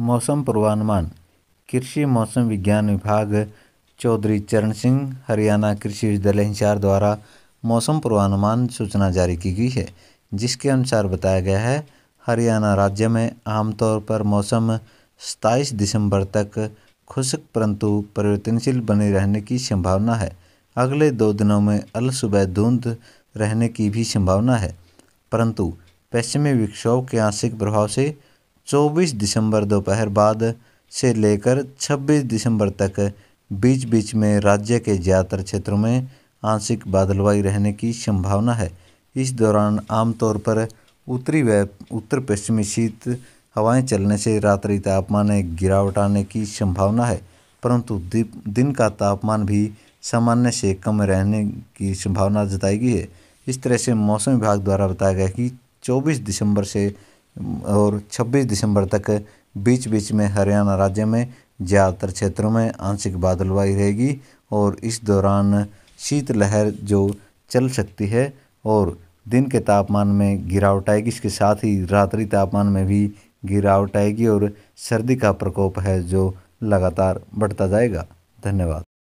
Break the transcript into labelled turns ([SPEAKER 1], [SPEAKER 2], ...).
[SPEAKER 1] मौसम पूर्वानुमान कृषि मौसम विज्ञान विभाग चौधरी चरण सिंह हरियाणा कृषि विश्वविद्यालय हिसार द्वारा मौसम पूर्वानुमान सूचना जारी की गई है जिसके अनुसार बताया गया है हरियाणा राज्य में आमतौर पर मौसम 27 दिसंबर तक खुशक परंतु परिवर्तनशील बने रहने की संभावना है अगले दो दिनों में अल सुबह धुंध रहने की भी संभावना है परंतु पश्चिमी विक्षोभ के आंशिक प्रभाव से चौबीस दिसंबर दोपहर बाद से लेकर 26 दिसंबर तक बीच बीच में राज्य के ज़्यादातर क्षेत्रों में आंशिक बादलवाई रहने की संभावना है इस दौरान आमतौर पर उत्तरी व उत्तर पश्चिमी शीत हवाएं चलने से रात्रि तापमान में गिरावट आने की संभावना है परंतु दिन का तापमान भी सामान्य से कम रहने की संभावना जताई गई है इस तरह से मौसम विभाग द्वारा बताया गया कि 24 दिसंबर से और 26 दिसंबर तक बीच बीच में हरियाणा राज्य में ज़्यादातर क्षेत्रों में आंशिक बादलवाई रहेगी और इस दौरान शीतलहर जो चल सकती है और दिन के तापमान में गिरावट आएगी इसके साथ ही रात्रि तापमान में भी गिरावट आएगी और सर्दी का प्रकोप है जो लगातार बढ़ता जाएगा धन्यवाद